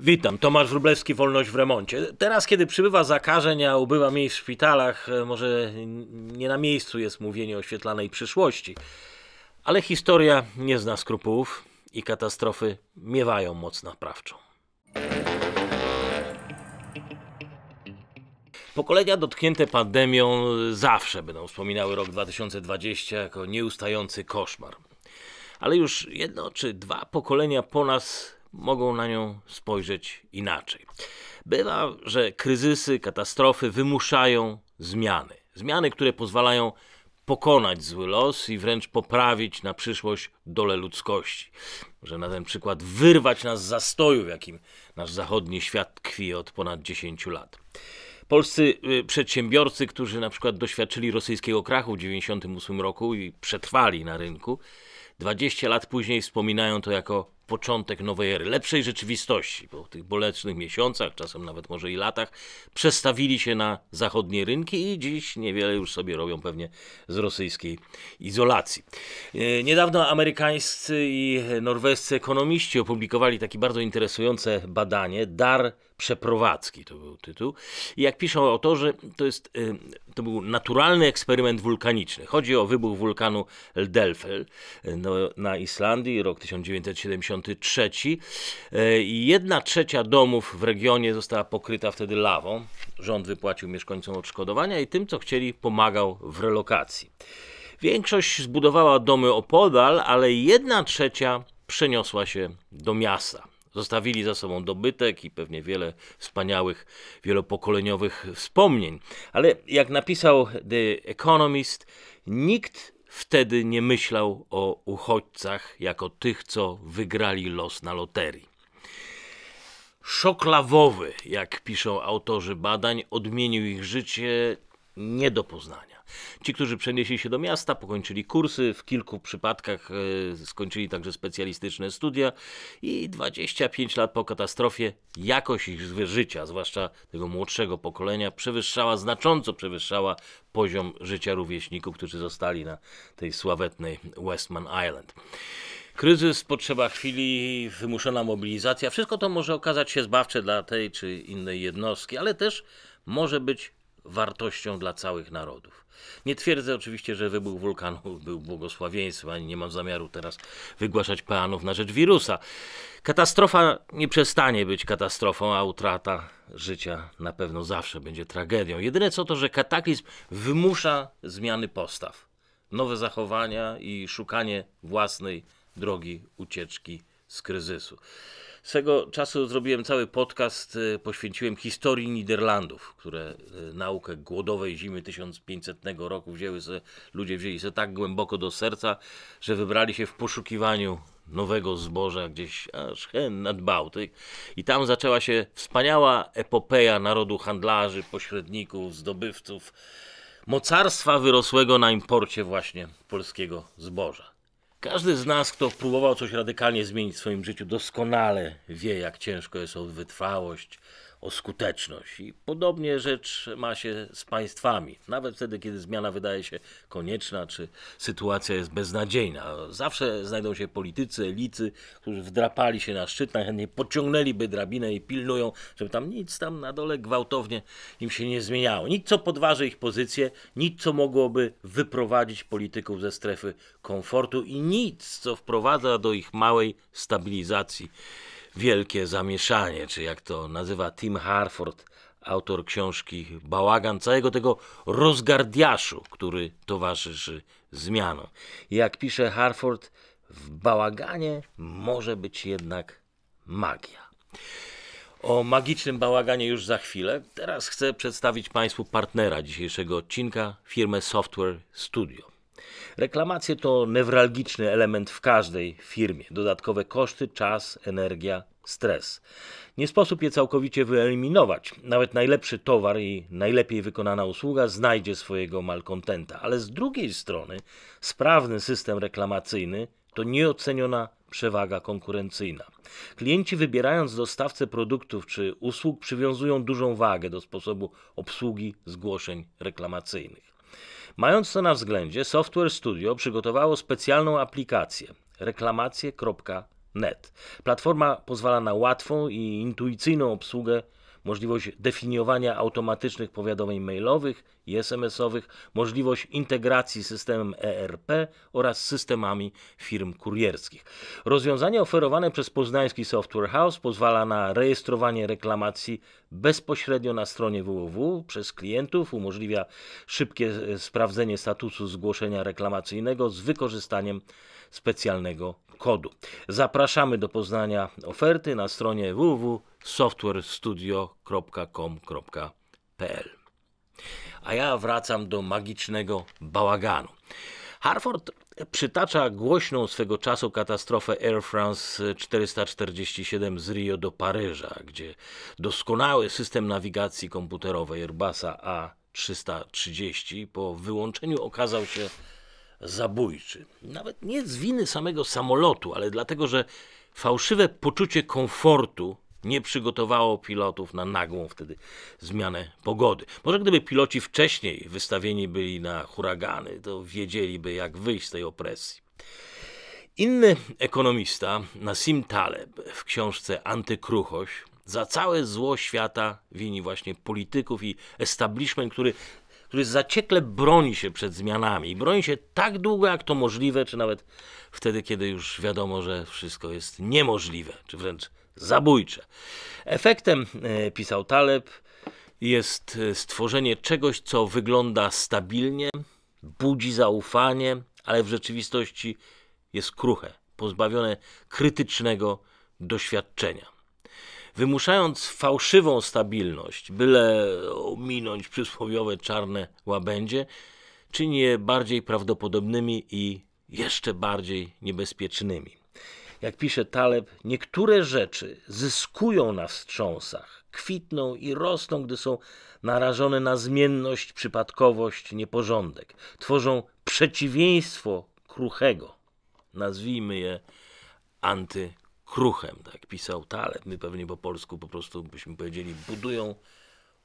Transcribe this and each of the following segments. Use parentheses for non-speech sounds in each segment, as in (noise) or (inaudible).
Witam, Tomasz Wróblewski, Wolność w Remoncie. Teraz, kiedy przybywa zakażeń, a ubywa miejsc w szpitalach, e, może nie na miejscu jest mówienie o świetlanej przyszłości, ale historia nie zna skrupułów i katastrofy miewają moc naprawczą. Pokolenia dotknięte pandemią zawsze będą wspominały rok 2020 jako nieustający koszmar. Ale już jedno czy dwa pokolenia po nas mogą na nią spojrzeć inaczej. Bywa, że kryzysy, katastrofy wymuszają zmiany. Zmiany, które pozwalają pokonać zły los i wręcz poprawić na przyszłość dole ludzkości. Że na ten przykład wyrwać nas z zastoju, w jakim nasz zachodni świat tkwi od ponad 10 lat. Polscy y, przedsiębiorcy, którzy na przykład doświadczyli rosyjskiego krachu w 1998 roku i przetrwali na rynku, 20 lat później wspominają to jako początek nowej ery, lepszej rzeczywistości, bo w tych bolecznych miesiącach, czasem nawet może i latach, przestawili się na zachodnie rynki i dziś niewiele już sobie robią pewnie z rosyjskiej izolacji. E, niedawno amerykańscy i norwescy ekonomiści opublikowali takie bardzo interesujące badanie Dar Przeprowadzki to był tytuł. I jak piszą autorzy, to, jest, y, to był naturalny eksperyment wulkaniczny. Chodzi o wybuch wulkanu Delfel y, no, na Islandii, rok 1973. Y, I Jedna trzecia domów w regionie została pokryta wtedy lawą. Rząd wypłacił mieszkańcom odszkodowania i tym, co chcieli, pomagał w relokacji. Większość zbudowała domy opodal, ale jedna trzecia przeniosła się do miasta. Zostawili za sobą dobytek i pewnie wiele wspaniałych, wielopokoleniowych wspomnień. Ale jak napisał The Economist, nikt wtedy nie myślał o uchodźcach jako tych, co wygrali los na loterii. Szoklawowy, jak piszą autorzy badań, odmienił ich życie nie do poznania. Ci, którzy przenieśli się do miasta, pokończyli kursy, w kilku przypadkach e, skończyli także specjalistyczne studia i 25 lat po katastrofie jakość ich życia, zwłaszcza tego młodszego pokolenia, przewyższała, znacząco przewyższała poziom życia rówieśników, którzy zostali na tej sławetnej Westman Island. Kryzys, potrzeba chwili, wymuszona mobilizacja wszystko to może okazać się zbawcze dla tej czy innej jednostki, ale też może być wartością dla całych narodów. Nie twierdzę oczywiście, że wybuch wulkanu (laughs) był błogosławieństwem, ani nie mam zamiaru teraz wygłaszać peanów na rzecz wirusa. Katastrofa nie przestanie być katastrofą, a utrata życia na pewno zawsze będzie tragedią. Jedyne co to, że kataklizm wymusza zmiany postaw, nowe zachowania i szukanie własnej drogi ucieczki z kryzysu. Swego czasu zrobiłem cały podcast, y, poświęciłem historii Niderlandów, które y, naukę głodowej zimy 1500 roku wzięły se, ludzie wzięli se tak głęboko do serca, że wybrali się w poszukiwaniu nowego zboża gdzieś aż hen nad Bałtyk. I tam zaczęła się wspaniała epopeja narodu handlarzy, pośredników, zdobywców, mocarstwa wyrosłego na imporcie właśnie polskiego zboża. Każdy z nas, kto próbował coś radykalnie zmienić w swoim życiu, doskonale wie, jak ciężko jest o wytrwałość, o skuteczność. I podobnie rzecz ma się z państwami. Nawet wtedy, kiedy zmiana wydaje się konieczna, czy sytuacja jest beznadziejna. Zawsze znajdą się politycy, elicy, którzy wdrapali się na szczyt, najchętniej pociągnęliby drabinę i pilnują, żeby tam nic tam na dole gwałtownie im się nie zmieniało. Nic, co podważy ich pozycję, nic, co mogłoby wyprowadzić polityków ze strefy komfortu i nic, co wprowadza do ich małej stabilizacji wielkie zamieszanie, czy jak to nazywa Tim Harford, autor książki Bałagan, całego tego rozgardiaszu, który towarzyszy zmianom. Jak pisze Harford, w bałaganie może być jednak magia. O magicznym bałaganie już za chwilę. Teraz chcę przedstawić Państwu partnera dzisiejszego odcinka, firmę Software Studio. Reklamacje to newralgiczny element w każdej firmie. Dodatkowe koszty, czas, energia, stres. Nie sposób je całkowicie wyeliminować. Nawet najlepszy towar i najlepiej wykonana usługa znajdzie swojego malkontenta, ale z drugiej strony sprawny system reklamacyjny to nieoceniona przewaga konkurencyjna. Klienci wybierając dostawcę produktów czy usług przywiązują dużą wagę do sposobu obsługi zgłoszeń reklamacyjnych. Mając to na względzie, Software Studio przygotowało specjalną aplikację reklamacje.net. Platforma pozwala na łatwą i intuicyjną obsługę możliwość definiowania automatycznych powiadomień mailowych i SMS-owych, możliwość integracji z systemem ERP oraz systemami firm kurierskich. Rozwiązanie oferowane przez poznański Software House pozwala na rejestrowanie reklamacji bezpośrednio na stronie www przez klientów, umożliwia szybkie e, sprawdzenie statusu zgłoszenia reklamacyjnego z wykorzystaniem specjalnego kodu. Zapraszamy do poznania oferty na stronie www.softwarestudio.com.pl. A ja wracam do magicznego bałaganu. Harford przytacza głośną swego czasu katastrofę Air France 447 z Rio do Paryża, gdzie doskonały system nawigacji komputerowej Airbusa A330 po wyłączeniu okazał się zabójczy. Nawet nie z winy samego samolotu, ale dlatego, że fałszywe poczucie komfortu nie przygotowało pilotów na nagłą wtedy zmianę pogody. Może gdyby piloci wcześniej wystawieni byli na huragany, to wiedzieliby, jak wyjść z tej opresji. Inny ekonomista, Nassim Taleb, w książce Antykruchość, za całe zło świata wini właśnie polityków i establishment, który który zaciekle broni się przed zmianami i broni się tak długo, jak to możliwe, czy nawet wtedy, kiedy już wiadomo, że wszystko jest niemożliwe, czy wręcz zabójcze. Efektem, e, pisał Taleb, jest e, stworzenie czegoś, co wygląda stabilnie, budzi zaufanie, ale w rzeczywistości jest kruche, pozbawione krytycznego doświadczenia wymuszając fałszywą stabilność, byle ominąć przysłowiowe czarne łabędzie, czyni je bardziej prawdopodobnymi i jeszcze bardziej niebezpiecznymi. Jak pisze Taleb, niektóre rzeczy zyskują na wstrząsach, kwitną i rosną, gdy są narażone na zmienność, przypadkowość, nieporządek. Tworzą przeciwieństwo kruchego. Nazwijmy je anty kruchem, tak pisał Taleb. My pewnie po polsku po prostu byśmy powiedzieli, budują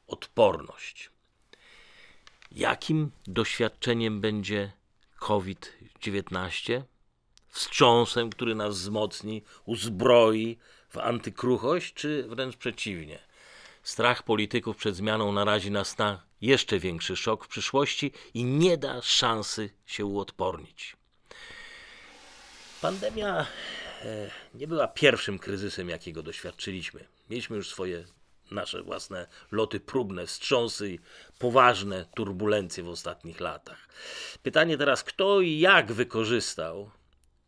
odporność. Jakim doświadczeniem będzie COVID-19? Wstrząsem, który nas wzmocni, uzbroi w antykruchość, czy wręcz przeciwnie? Strach polityków przed zmianą narazi nas na jeszcze większy szok w przyszłości i nie da szansy się uodpornić. Pandemia E, nie była pierwszym kryzysem, jakiego doświadczyliśmy. Mieliśmy już swoje nasze własne loty próbne, wstrząsy i poważne turbulencje w ostatnich latach. Pytanie teraz, kto i jak wykorzystał,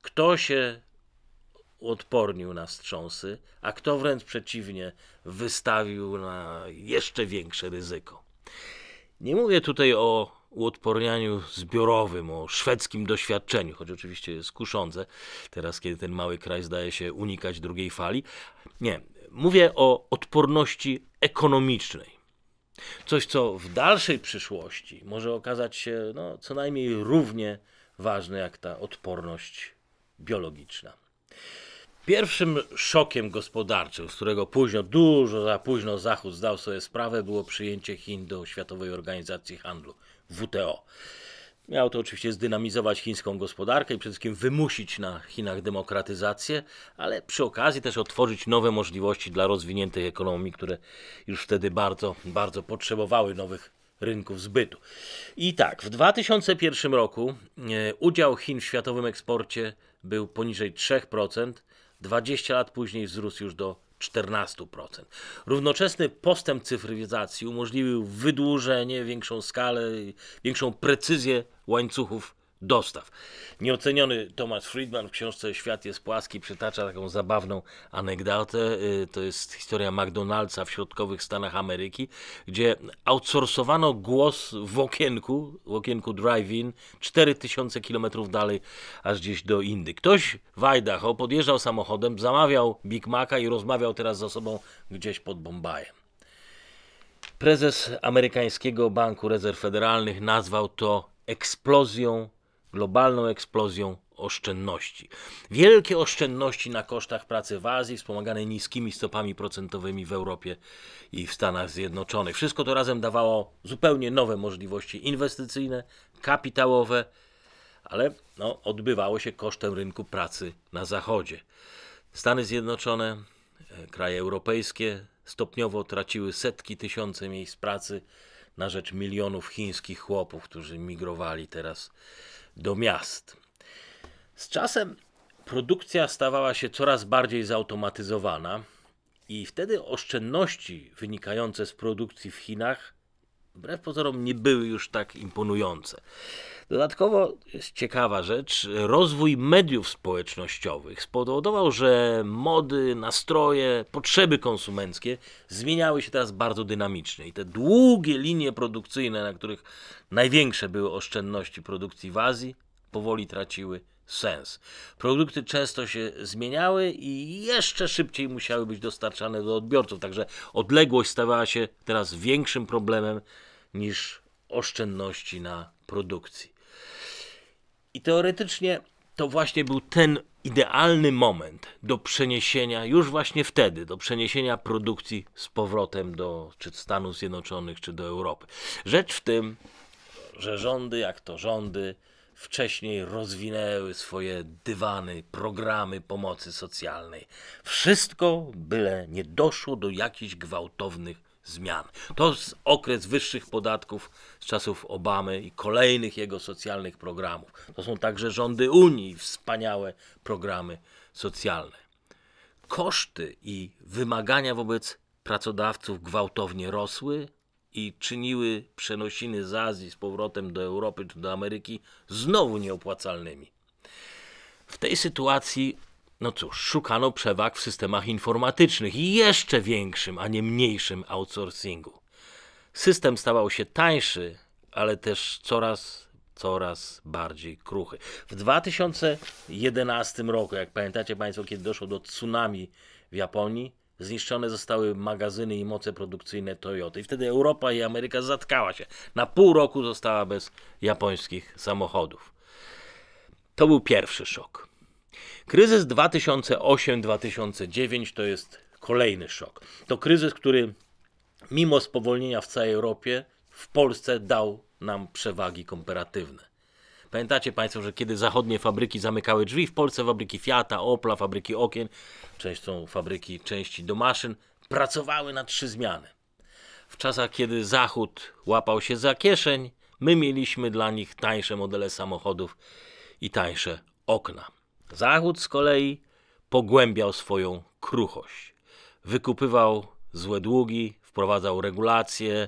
kto się odpornił na wstrząsy, a kto wręcz przeciwnie wystawił na jeszcze większe ryzyko. Nie mówię tutaj o uodpornianiu zbiorowym, o szwedzkim doświadczeniu, choć oczywiście jest kuszące teraz, kiedy ten mały kraj zdaje się unikać drugiej fali. Nie, mówię o odporności ekonomicznej. Coś, co w dalszej przyszłości może okazać się no, co najmniej równie ważne jak ta odporność biologiczna. Pierwszym szokiem gospodarczym, z którego późno, dużo za późno Zachód zdał sobie sprawę, było przyjęcie Chin do Światowej Organizacji Handlu. WTO. Miał to oczywiście zdynamizować chińską gospodarkę i przede wszystkim wymusić na Chinach demokratyzację, ale przy okazji też otworzyć nowe możliwości dla rozwiniętych ekonomii, które już wtedy bardzo, bardzo potrzebowały nowych rynków zbytu. I tak, w 2001 roku e, udział Chin w światowym eksporcie był poniżej 3%, 20 lat później wzrósł już do 14%. Równoczesny postęp cyfryzacji umożliwił wydłużenie, większą skalę, większą precyzję łańcuchów dostaw. Nieoceniony Thomas Friedman w książce Świat jest płaski przytacza taką zabawną anegdotę. Y, to jest historia McDonald'sa w środkowych Stanach Ameryki, gdzie outsourcowano głos w okienku, w okienku drive-in, 4000 km dalej, aż gdzieś do Indy. Ktoś w Idaho podjeżdżał samochodem, zamawiał Big Maca i rozmawiał teraz ze sobą gdzieś pod Bombajem. Prezes amerykańskiego Banku Rezerw Federalnych nazwał to eksplozją globalną eksplozją oszczędności. Wielkie oszczędności na kosztach pracy w Azji, wspomagane niskimi stopami procentowymi w Europie i w Stanach Zjednoczonych. Wszystko to razem dawało zupełnie nowe możliwości inwestycyjne, kapitałowe, ale no, odbywało się kosztem rynku pracy na Zachodzie. Stany Zjednoczone, e, kraje europejskie stopniowo traciły setki tysięcy miejsc pracy na rzecz milionów chińskich chłopów, którzy migrowali teraz do miast. Z czasem produkcja stawała się coraz bardziej zautomatyzowana i wtedy oszczędności wynikające z produkcji w Chinach wbrew pozorom nie były już tak imponujące. Dodatkowo jest ciekawa rzecz, rozwój mediów społecznościowych spowodował, że mody, nastroje, potrzeby konsumenckie zmieniały się teraz bardzo dynamicznie i te długie linie produkcyjne, na których największe były oszczędności produkcji w Azji, powoli traciły sens. Produkty często się zmieniały i jeszcze szybciej musiały być dostarczane do odbiorców, także odległość stawała się teraz większym problemem niż oszczędności na produkcji. I teoretycznie to właśnie był ten idealny moment do przeniesienia, już właśnie wtedy, do przeniesienia produkcji z powrotem do czy Stanów Zjednoczonych, czy do Europy. Rzecz w tym, że rządy, jak to rządy, wcześniej rozwinęły swoje dywany, programy pomocy socjalnej. Wszystko, byle nie doszło do jakichś gwałtownych zmian. To jest okres wyższych podatków z czasów Obamy i kolejnych jego socjalnych programów. To są także rządy Unii, wspaniałe programy socjalne. Koszty i wymagania wobec pracodawców gwałtownie rosły i czyniły przenosiny z Azji z powrotem do Europy czy do Ameryki znowu nieopłacalnymi. W tej sytuacji no cóż, szukano przewag w systemach informatycznych i jeszcze większym, a nie mniejszym outsourcingu. System stawał się tańszy, ale też coraz, coraz bardziej kruchy. W 2011 roku, jak pamiętacie Państwo, kiedy doszło do tsunami w Japonii, zniszczone zostały magazyny i moce produkcyjne Toyota. I wtedy Europa i Ameryka zatkała się. Na pół roku została bez japońskich samochodów. To był pierwszy szok. Kryzys 2008-2009 to jest kolejny szok. To kryzys, który mimo spowolnienia w całej Europie, w Polsce dał nam przewagi komparatywne. Pamiętacie Państwo, że kiedy zachodnie fabryki zamykały drzwi, w Polsce fabryki Fiata, Opla, fabryki okien, częścią fabryki części do maszyn, pracowały na trzy zmiany. W czasach, kiedy Zachód łapał się za kieszeń, my mieliśmy dla nich tańsze modele samochodów i tańsze okna. Zachód z kolei pogłębiał swoją kruchość. Wykupywał złe długi, wprowadzał regulacje,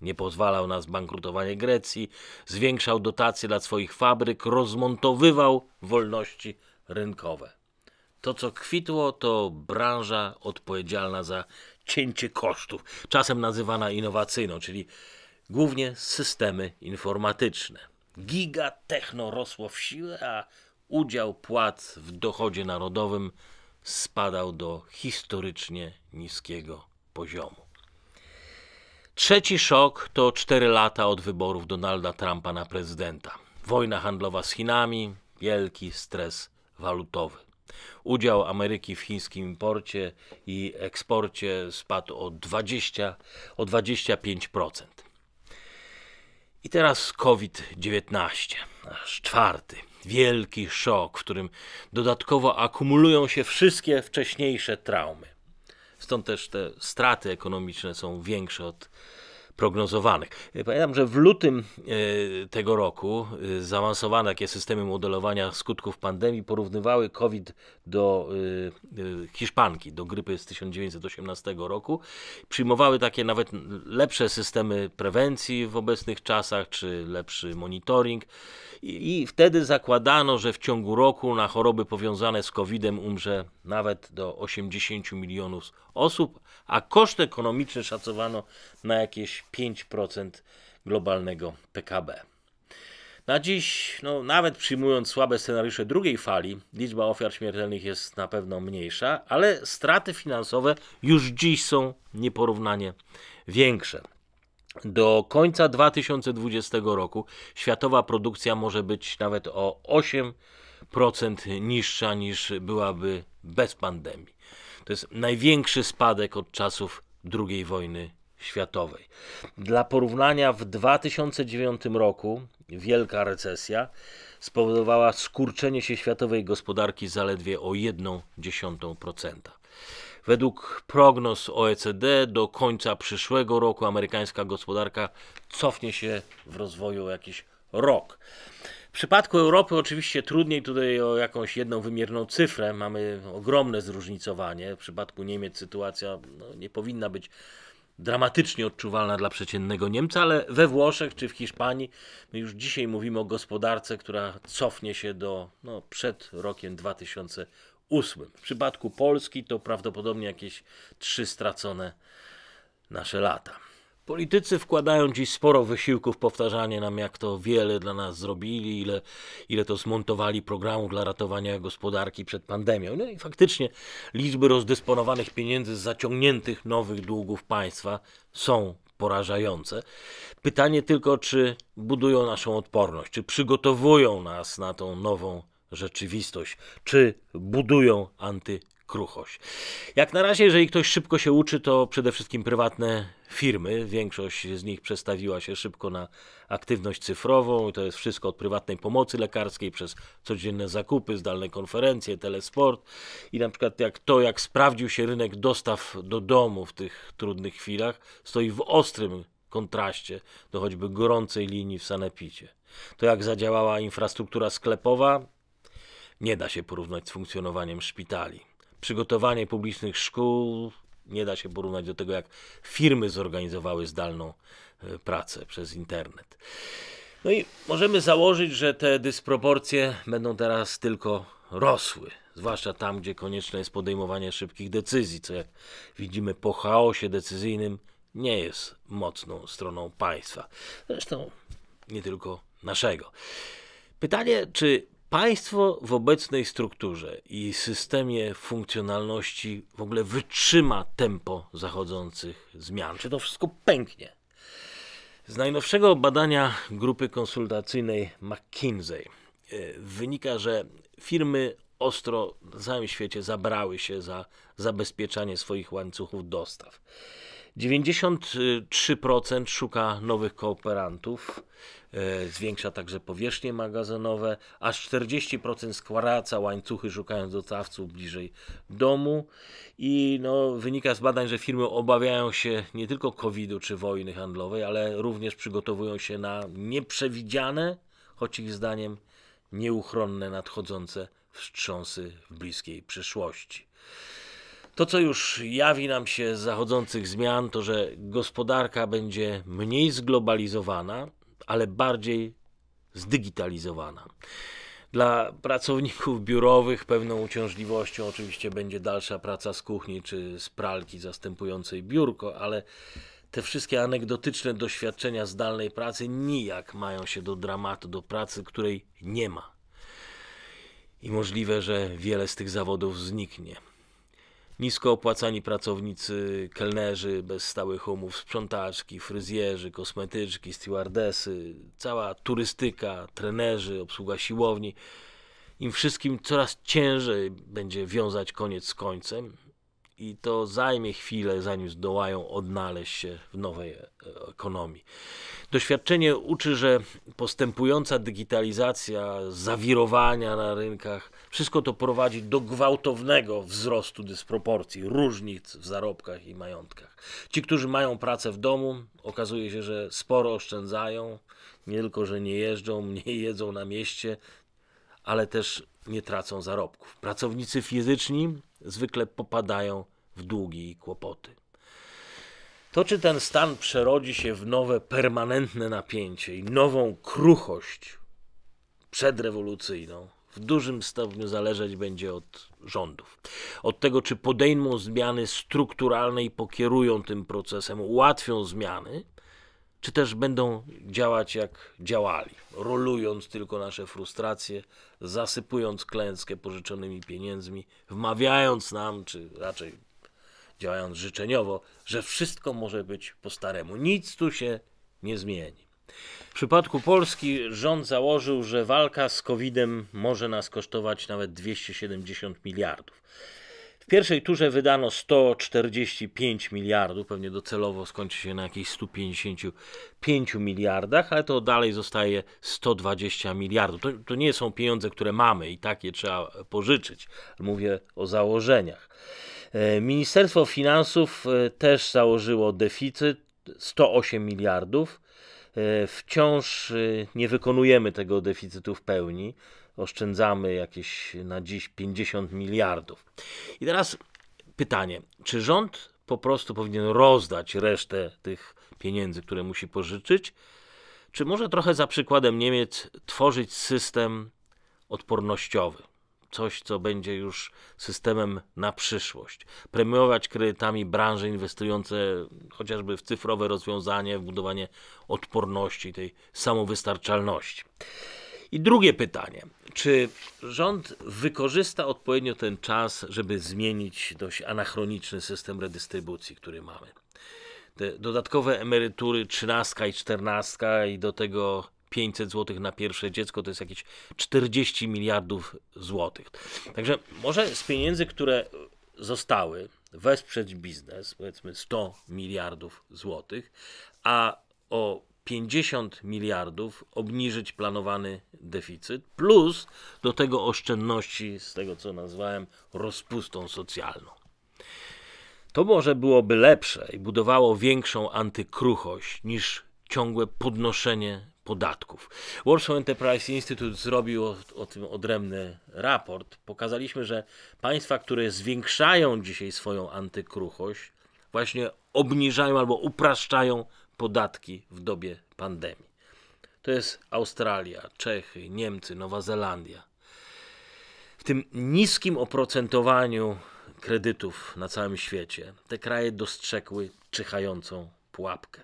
nie pozwalał na zbankrutowanie Grecji, zwiększał dotacje dla swoich fabryk, rozmontowywał wolności rynkowe. To, co kwitło, to branża odpowiedzialna za cięcie kosztów, czasem nazywana innowacyjną, czyli głównie systemy informatyczne. Gigatechno rosło w siłę, a udział płac w dochodzie narodowym spadał do historycznie niskiego poziomu. Trzeci szok to cztery lata od wyborów Donalda Trumpa na prezydenta. Wojna handlowa z Chinami, wielki stres walutowy. Udział Ameryki w chińskim imporcie i eksporcie spadł o, 20, o 25%. I teraz COVID-19, aż czwarty, wielki szok, w którym dodatkowo akumulują się wszystkie wcześniejsze traumy. Stąd też te straty ekonomiczne są większe od prognozowanych. E, pamiętam, że w lutym e, tego roku e, zaawansowane takie systemy modelowania skutków pandemii porównywały COVID do hiszpanki, do grypy z 1918 roku. Przyjmowały takie nawet lepsze systemy prewencji w obecnych czasach, czy lepszy monitoring. I, wtedy zakładano, że w ciągu roku na choroby powiązane z COVID-em umrze nawet do 80 milionów osób, a koszt ekonomiczny szacowano na jakieś 5% globalnego PKB. Na dziś, no, nawet przyjmując słabe scenariusze drugiej fali, liczba ofiar śmiertelnych jest na pewno mniejsza, ale straty finansowe już dziś są nieporównanie większe. Do końca 2020 roku światowa produkcja może być nawet o 8% niższa niż byłaby bez pandemii. To jest największy spadek od czasów II wojny światowej. Dla porównania w 2009 roku wielka recesja spowodowała skurczenie się światowej gospodarki zaledwie o 1,1%. Według prognoz OECD do końca przyszłego roku amerykańska gospodarka cofnie się w rozwoju o jakiś rok. W przypadku Europy oczywiście trudniej tutaj o jakąś jedną wymierną cyfrę, mamy ogromne zróżnicowanie. W przypadku Niemiec sytuacja no, nie powinna być dramatycznie odczuwalna dla przeciętnego Niemca, ale we Włoszech czy w Hiszpanii my już dzisiaj mówimy o gospodarce, która cofnie się do no, przed rokiem 2008. W przypadku Polski to prawdopodobnie jakieś trzy stracone nasze lata. Politycy wkładają dziś sporo wysiłków w powtarzanie nam, jak to wiele dla nas zrobili, ile, ile to zmontowali programu dla ratowania gospodarki przed pandemią. No i faktycznie liczby rozdysponowanych pieniędzy z zaciągniętych nowych długów państwa są porażające. Pytanie tylko, czy budują naszą odporność, czy przygotowują nas na tą nową rzeczywistość, czy budują anty kruchość. Jak na razie, jeżeli ktoś szybko się uczy, to przede wszystkim prywatne firmy. Większość z nich przestawiła się szybko na aktywność cyfrową i to jest wszystko od prywatnej pomocy lekarskiej przez codzienne zakupy, zdalne konferencje, telesport i na przykład jak to, jak sprawdził się rynek dostaw do domu w tych trudnych chwilach, stoi w ostrym kontraście do choćby gorącej linii w sanepicie. To jak zadziałała infrastruktura sklepowa, nie da się porównać z funkcjonowaniem szpitali przygotowanie publicznych szkół nie da się porównać do tego, jak firmy zorganizowały zdalną e, pracę przez internet. No i możemy założyć, że te dysproporcje będą teraz tylko rosły, zwłaszcza tam, gdzie konieczne jest podejmowanie szybkich decyzji, co jak widzimy po chaosie decyzyjnym nie jest mocną stroną państwa. Zresztą nie tylko naszego. Pytanie, czy Państwo w obecnej strukturze i systemie funkcjonalności w ogóle wytrzyma tempo zachodzących zmian? Czy to wszystko pęknie? Z najnowszego badania grupy konsultacyjnej McKinsey e, wynika, że firmy ostro na całym świecie zabrały się za zabezpieczanie swoich łańcuchów dostaw. 93% szuka nowych kooperantów, e, zwiększa także powierzchnie magazynowe, aż 40% skwaraca łańcuchy szukając dostawców bliżej domu i no, wynika z badań, że firmy obawiają się nie tylko COVID-u czy wojny handlowej, ale również przygotowują się na nieprzewidziane, choć ich zdaniem nieuchronne nadchodzące wstrząsy w bliskiej przyszłości. To, co już jawi nam się z zachodzących zmian, to że gospodarka będzie mniej zglobalizowana, ale bardziej zdigitalizowana. Dla pracowników biurowych pewną uciążliwością oczywiście będzie dalsza praca z kuchni czy z pralki zastępującej biurko, ale te wszystkie anegdotyczne doświadczenia zdalnej pracy nijak mają się do dramatu, do pracy, której nie ma. I możliwe, że wiele z tych zawodów zniknie. Nisko opłacani pracownicy, kelnerzy bez stałych umów, sprzątaczki, fryzjerzy, kosmetyczki, stewardesy, cała turystyka, trenerzy, obsługa siłowni. Im wszystkim coraz ciężej będzie wiązać koniec z końcem i to zajmie chwilę, zanim zdołają odnaleźć się w nowej e, ekonomii. Doświadczenie uczy, że postępująca digitalizacja, zawirowania na rynkach – wszystko to prowadzi do gwałtownego wzrostu dysproporcji, różnic w zarobkach i majątkach. Ci, którzy mają pracę w domu, okazuje się, że sporo oszczędzają, nie tylko, że nie jeżdżą, (laughs) nie jedzą na mieście, ale też nie tracą zarobków. Pracownicy fizyczni zwykle popadają w długi i kłopoty. To, czy ten stan przerodzi się w nowe permanentne napięcie i nową kruchość przedrewolucyjną, w dużym stopniu zależeć będzie od rządów. Od tego, czy podejmą zmiany strukturalne i pokierują tym procesem, ułatwią zmiany, czy też będą działać jak działali, rolując tylko nasze frustracje, zasypując klęskę pożyczonymi pieniędzmi, wmawiając nam, czy raczej działając życzeniowo, że wszystko może być po staremu, nic tu się nie zmieni. W przypadku Polski rząd założył, że walka z COVID-em może nas kosztować nawet 270 miliardów. W pierwszej turze wydano 145 miliardów, pewnie docelowo skończy się na jakichś 155 miliardach, ale to dalej zostaje 120 miliardów. To, to nie są pieniądze, które mamy i takie trzeba pożyczyć. Mówię o założeniach. E, Ministerstwo Finansów e, też założyło deficyt 108 miliardów. E, wciąż e, nie wykonujemy tego deficytu w pełni. Oszczędzamy jakieś na dziś 50 miliardów. I teraz pytanie, czy rząd po prostu powinien rozdać resztę tych pieniędzy, które musi pożyczyć, czy może trochę za przykładem Niemiec tworzyć system odpornościowy? coś, co będzie już systemem na przyszłość. Premiować kredytami branże inwestujące chociażby w cyfrowe rozwiązanie, w budowanie odporności, tej samowystarczalności. I drugie pytanie. Czy rząd wykorzysta odpowiednio ten czas, żeby zmienić dość anachroniczny system redystrybucji, który mamy? Te dodatkowe emerytury, trzynastka i czternastka i do tego 500 zł na pierwsze dziecko to jest jakieś 40 miliardów złotych. Także może z pieniędzy, które zostały, wesprzeć biznes, powiedzmy 100 miliardów złotych, a o 50 miliardów obniżyć planowany deficyt, plus do tego oszczędności z tego, co nazwałem rozpustą socjalną. To może byłoby lepsze i budowało większą antykruchość niż ciągłe podnoszenie podatków. Warsaw Enterprise Institute zrobił o, o, tym odrębny raport. Pokazaliśmy, że państwa, które zwiększają dzisiaj swoją antykruchość, właśnie obniżają albo upraszczają podatki w dobie pandemii. To jest Australia, Czechy, Niemcy, Nowa Zelandia. W tym niskim oprocentowaniu kredytów na całym świecie te kraje dostrzegły czyhającą pułapkę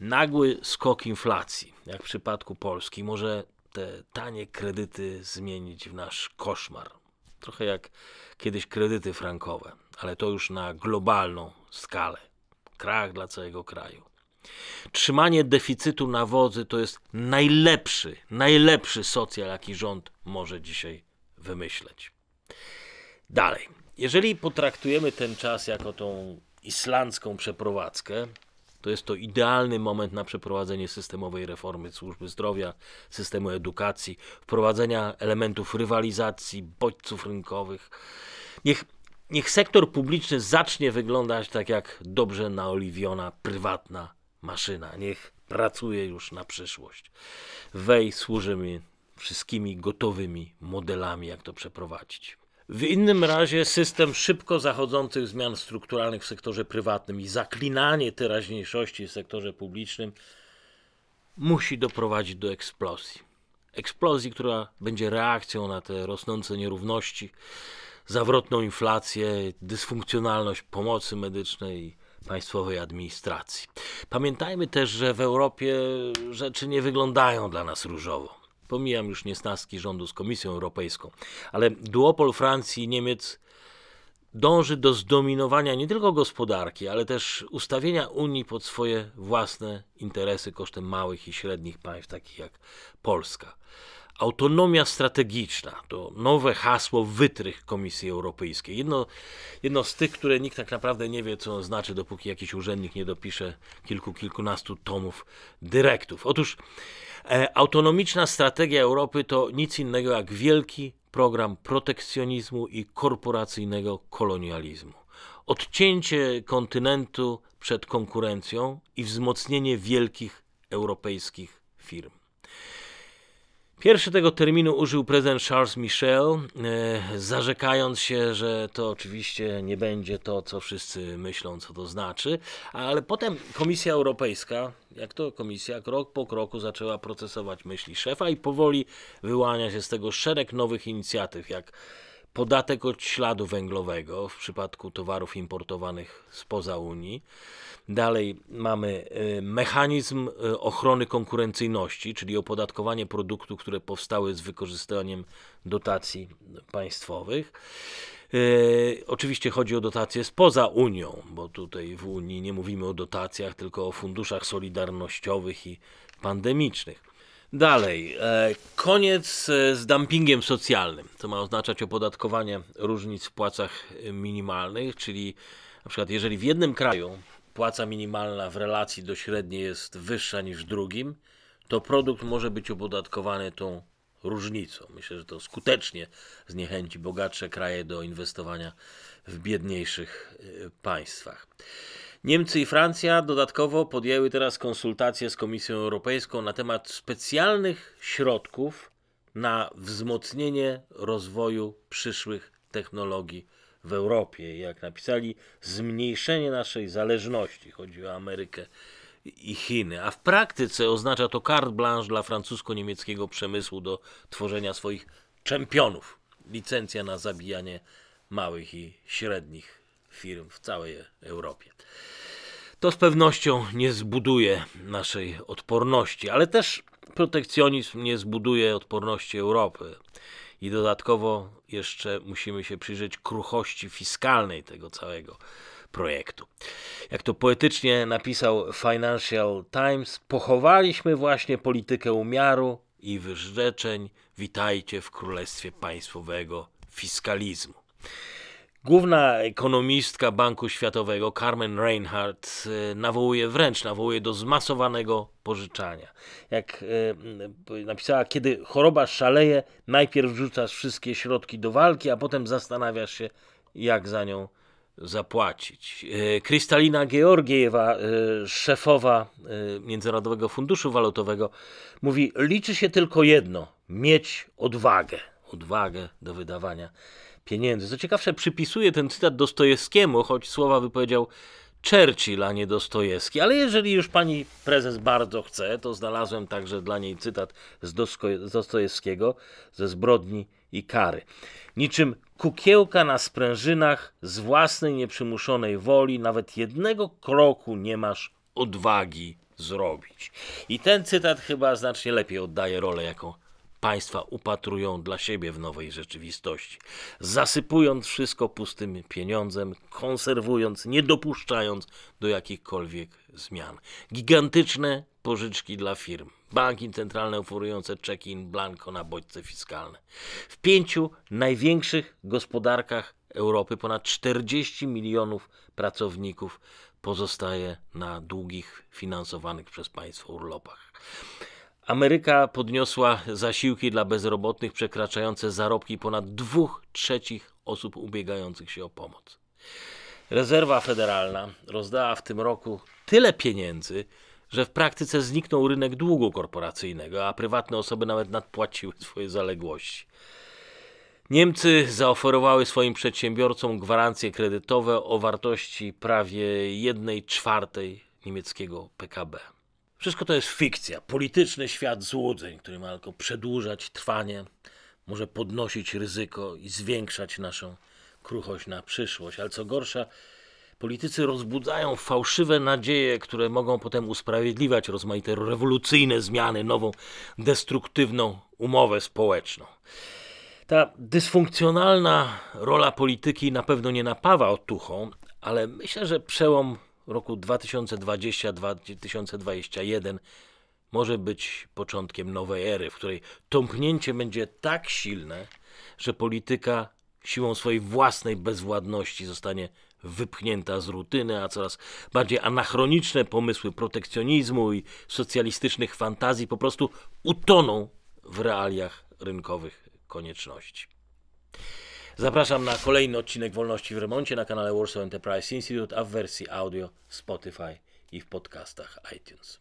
nagły skok inflacji, jak w przypadku Polski, może te tanie kredyty zmienić w nasz koszmar. Trochę jak kiedyś kredyty frankowe, ale to już na globalną skalę. Krach dla całego kraju. Trzymanie deficytu na wodzy to jest najlepszy, najlepszy socjal, jaki rząd może dzisiaj wymyśleć. Dalej, jeżeli potraktujemy ten czas jako tą islandzką przeprowadzkę, to jest to idealny moment na przeprowadzenie systemowej reformy służby zdrowia, systemu edukacji, wprowadzenia elementów rywalizacji, bodźców rynkowych. Niech, niech sektor publiczny zacznie wyglądać tak jak dobrze naoliwiona prywatna maszyna. Niech pracuje już na przyszłość. Wej służymy wszystkimi gotowymi modelami, jak to przeprowadzić. W innym razie system szybko zachodzących zmian strukturalnych w sektorze prywatnym i zaklinanie teraźniejszości w sektorze publicznym musi doprowadzić do eksplozji. Eksplozji, która będzie reakcją na te rosnące nierówności, zawrotną inflację, dysfunkcjonalność pomocy medycznej i państwowej administracji. Pamiętajmy też, że w Europie rzeczy nie wyglądają dla nas różowo. Pomijam już niesnaski rządu z Komisją Europejską, ale duopol Francji i Niemiec dąży do zdominowania nie tylko gospodarki, ale też ustawienia Unii pod swoje własne interesy kosztem małych i średnich państw, takich jak Polska. Autonomia strategiczna to nowe hasło wytrych Komisji Europejskiej. Jedno, jedno z tych, które nikt tak naprawdę nie wie, co znaczy, dopóki jakiś urzędnik nie dopisze kilku, kilkunastu tomów dyrektów. Otóż e, autonomiczna strategia Europy to nic innego jak wielki program protekcjonizmu i korporacyjnego kolonializmu. Odcięcie kontynentu przed konkurencją i wzmocnienie wielkich europejskich firm. Pierwszy tego terminu użył prezydent Charles Michel, e, zarzekając się, że to oczywiście nie będzie to, co wszyscy myślą, co to znaczy, ale potem Komisja Europejska, jak to Komisja, krok po kroku zaczęła procesować myśli szefa i powoli wyłania się z tego szereg nowych inicjatyw, jak podatek od śladu węglowego w przypadku towarów importowanych spoza Unii. Dalej mamy y, mechanizm y, ochrony konkurencyjności, czyli opodatkowanie produktów, które powstały z wykorzystaniem dotacji państwowych. Y, oczywiście chodzi o dotacje spoza Unią, bo tutaj w Unii nie mówimy o dotacjach, tylko o funduszach solidarnościowych i pandemicznych. Dalej, e, koniec e, z dumpingiem socjalnym. To ma oznaczać opodatkowanie różnic w płacach minimalnych, czyli na przykład jeżeli w jednym kraju płaca minimalna w relacji do średniej jest wyższa niż w drugim, to produkt może być opodatkowany tą różnicą. Myślę, że to skutecznie zniechęci bogatsze kraje do inwestowania w biedniejszych e, państwach. Niemcy i Francja dodatkowo podjęły teraz konsultacje z Komisją Europejską na temat specjalnych środków na wzmocnienie rozwoju przyszłych technologii w Europie. Jak napisali, zmniejszenie naszej zależności, chodzi o Amerykę i Chiny, a w praktyce oznacza to carte blanche dla francusko-niemieckiego przemysłu do tworzenia swoich czempionów. Licencja na zabijanie małych i średnich firm w całej Europie. To z pewnością nie zbuduje naszej odporności, ale też protekcjonizm nie zbuduje odporności Europy. I dodatkowo jeszcze musimy się przyjrzeć kruchości fiskalnej tego całego projektu. Jak to poetycznie napisał Financial Times, pochowaliśmy właśnie politykę umiaru i wyrzeczeń. Witajcie w królestwie państwowego fiskalizmu. Główna ekonomistka Banku Światowego Carmen Reinhardt e, nawołuje wręcz, nawołuje do zmasowanego pożyczania. Jak e, napisała, kiedy choroba szaleje, najpierw rzucasz wszystkie środki do walki, a potem zastanawiasz się, jak za nią zapłacić. E, Krystalina Georgiewa, szefowa Międzynarodowego Funduszu Walutowego, mówi: Liczy się tylko jedno mieć odwagę. Odwagę do wydawania pieniędzy. Co ciekawsze, przypisuje ten cytat Dostojewskiemu, choć słowa wypowiedział Churchill, a nie Dostojewski. Ale jeżeli już pani prezes bardzo chce, to znalazłem także dla niej cytat z Dostojewskiego ze zbrodni i kary. Niczym kukiełka na sprężynach z własnej nieprzymuszonej woli, nawet jednego kroku nie masz odwagi zrobić. I ten cytat chyba znacznie lepiej oddaje rolę, jaką państwa upatrują dla siebie w nowej rzeczywistości, zasypując wszystko pustym pieniądzem, konserwując, nie dopuszczając do jakichkolwiek zmian. Gigantyczne pożyczki dla firm. Banki centralne oferujące check in blanco na bodźce fiskalne. W pięciu największych gospodarkach Europy ponad 40 milionów pracowników pozostaje na długich, finansowanych przez państwo urlopach. Ameryka podniosła zasiłki dla bezrobotnych przekraczające zarobki ponad dwóch trzecich osób ubiegających się o pomoc. Rezerwa Federalna rozdała w tym roku tyle pieniędzy, że w praktyce zniknął rynek długu korporacyjnego, a prywatne osoby nawet nadpłaciły swoje zaległości. Niemcy zaoferowały swoim przedsiębiorcom gwarancje kredytowe o wartości prawie 1 czwartej niemieckiego PKB. Wszystko to jest fikcja, polityczny świat złudzeń, który ma tylko przedłużać trwanie, może podnosić ryzyko i zwiększać naszą kruchość na przyszłość. Ale co gorsza, politycy rozbudzają fałszywe nadzieje, które mogą potem usprawiedliwiać rozmaite rewolucyjne zmiany, nową destruktywną umowę społeczną. Ta dysfunkcjonalna rola polityki na pewno nie napawa otuchą, ale myślę, że przełom roku 2020-2021 może być początkiem nowej ery, w której tąpnięcie będzie tak silne, że polityka siłą swojej własnej bezwładności zostanie wypchnięta z rutyny, a coraz bardziej anachroniczne pomysły protekcjonizmu i socjalistycznych fantazji po prostu utoną w realiach rynkowych konieczności. Zapraszam na kolejny odcinek Wolności w Remoncie na kanale Warsaw Enterprise Institute, a w wersji audio Spotify i w podcastach iTunes.